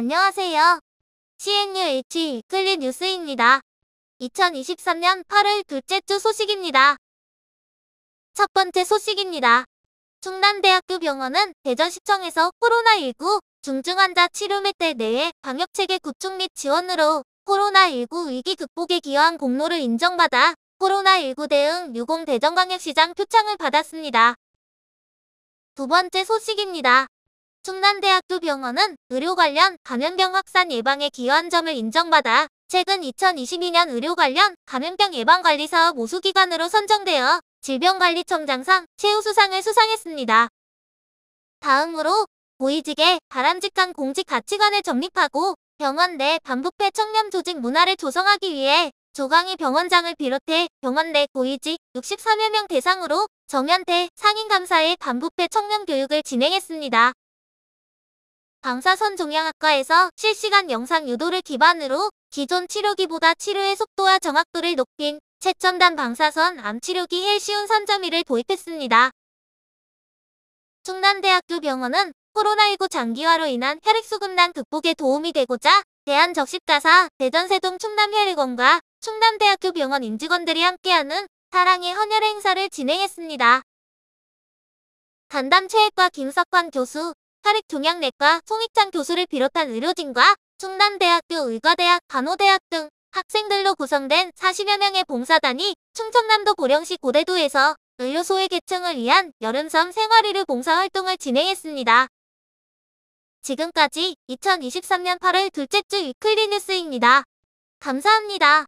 안녕하세요. CNUH e 클릿 뉴스입니다. 2023년 8월 둘째 주 소식입니다. 첫 번째 소식입니다. 충남대학교 병원은 대전시청에서 코로나19 중증환자 치료 맷대 내에 방역체계 구축 및 지원으로 코로나19 위기 극복에 기여한 공로를 인정받아 코로나19 대응 유공 대전광역시장 표창을 받았습니다. 두 번째 소식입니다. 충남대학교 병원은 의료 관련 감염병 확산 예방에 기여한 점을 인정받아 최근 2022년 의료 관련 감염병 예방 관리 사업 우수기관으로 선정되어 질병관리청장상 최우수상을 수상했습니다. 다음으로 보이직의 바람직한 공직 가치관을 정립하고 병원 내 반부패 청렴 조직 문화를 조성하기 위해 조강희 병원장을 비롯해 병원 내 보이직 6 4여명 대상으로 정연태 상임감사의 반부패 청렴 교육을 진행했습니다. 방사선 종양학과에서 실시간 영상 유도를 기반으로 기존 치료기보다 치료의 속도와 정확도를 높인 최첨단 방사선 암치료기 헬시온 3.1을 도입했습니다. 충남대학교 병원은 코로나19 장기화로 인한 혈액수급난 극복에 도움이 되고자 대한적십자사 대전세동 충남혈액원과 충남대학교 병원 임직원들이 함께하는 사랑의 헌혈 행사를 진행했습니다. 간담 체혜과 김석환 교수, 혈액종양내과, 송익찬 교수를 비롯한 의료진과 충남대학교 의과대학, 간호대학 등 학생들로 구성된 40여 명의 봉사단이 충청남도 고령시 고대도에서 의료소외 계층을 위한 여름섬 생활의료 봉사활동을 진행했습니다. 지금까지 2023년 8월 둘째 주 위클리 뉴스입니다. 감사합니다.